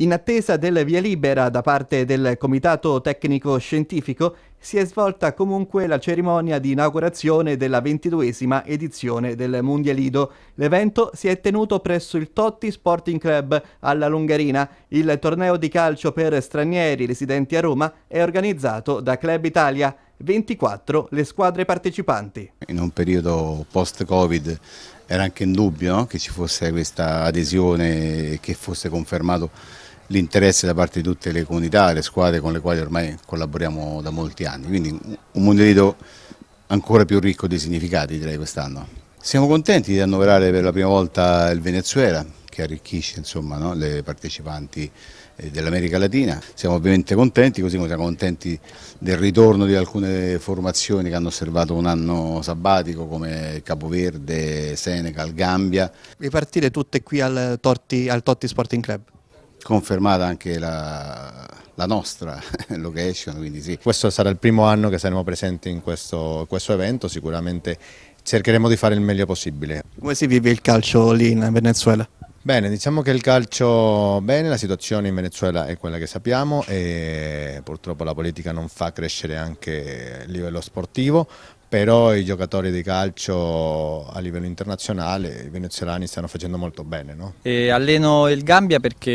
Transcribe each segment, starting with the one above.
In attesa del via libera da parte del Comitato Tecnico Scientifico si è svolta comunque la cerimonia di inaugurazione della ventiduesima edizione del Mundialido. L'evento si è tenuto presso il Totti Sporting Club alla Lungarina. Il torneo di calcio per stranieri residenti a Roma è organizzato da Club Italia. 24 le squadre partecipanti. In un periodo post-Covid era anche in dubbio no? che ci fosse questa adesione e che fosse confermato l'interesse da parte di tutte le comunità, le squadre con le quali ormai collaboriamo da molti anni. Quindi un Mondelito ancora più ricco di significati direi quest'anno. Siamo contenti di annoverare per la prima volta il Venezuela che arricchisce insomma, no? le partecipanti eh, dell'America Latina. Siamo ovviamente contenti, così come siamo contenti del ritorno di alcune formazioni che hanno osservato un anno sabbatico come Capoverde, Senegal, Gambia. partire tutte qui al Totti, al Totti Sporting Club confermata anche la, la nostra location, quindi sì. Questo sarà il primo anno che saremo presenti in questo, questo evento, sicuramente cercheremo di fare il meglio possibile. Come si vive il calcio lì in Venezuela? Bene, diciamo che il calcio bene, la situazione in Venezuela è quella che sappiamo e purtroppo la politica non fa crescere anche il livello sportivo, però i giocatori di calcio a livello internazionale, i venezuelani stanno facendo molto bene. No? alleno il Gambia perché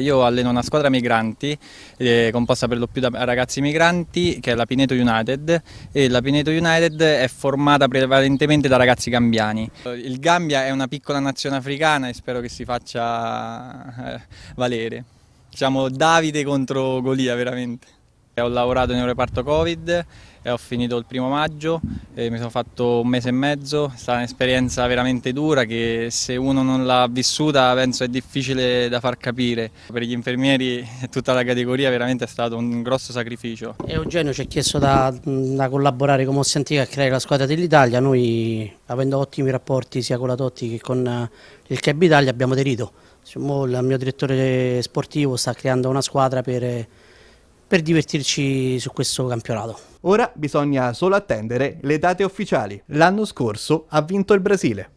io alleno una squadra migranti, eh, composta per lo più da ragazzi migranti, che è la Pineto United, e la Pineto United è formata prevalentemente da ragazzi gambiani. Il Gambia è una piccola nazione africana e spero che si faccia eh, valere. Diciamo Davide contro Golia veramente. Ho lavorato nel reparto Covid e ho finito il primo maggio, mi sono fatto un mese e mezzo, è stata un'esperienza veramente dura che se uno non l'ha vissuta penso è difficile da far capire. Per gli infermieri e tutta la categoria veramente è stato un grosso sacrificio. Eugenio ci ha chiesto da, da collaborare con Ossi Antica a creare la squadra dell'Italia, noi avendo ottimi rapporti sia con la Totti che con eh, il Club Italia abbiamo aderito. Il mio direttore sportivo sta creando una squadra per eh, per divertirci su questo campionato. Ora bisogna solo attendere le date ufficiali. L'anno scorso ha vinto il Brasile.